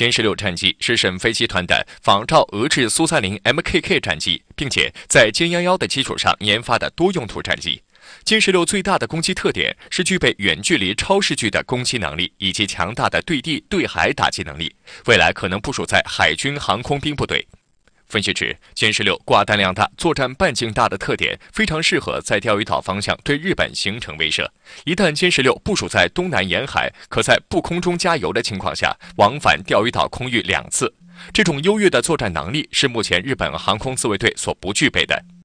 歼十六战机是沈飞集团的仿照俄制苏三零 M K K 战机，并且在歼幺幺的基础上研发的多用途战机。歼十六最大的攻击特点是具备远距离超视距的攻击能力，以及强大的对地、对海打击能力。未来可能部署在海军航空兵部队。分析指，歼十六挂弹量大、作战半径大的特点，非常适合在钓鱼岛方向对日本形成威慑。一旦歼十六部署在东南沿海，可在不空中加油的情况下往返钓鱼岛空域两次。这种优越的作战能力是目前日本航空自卫队所不具备的。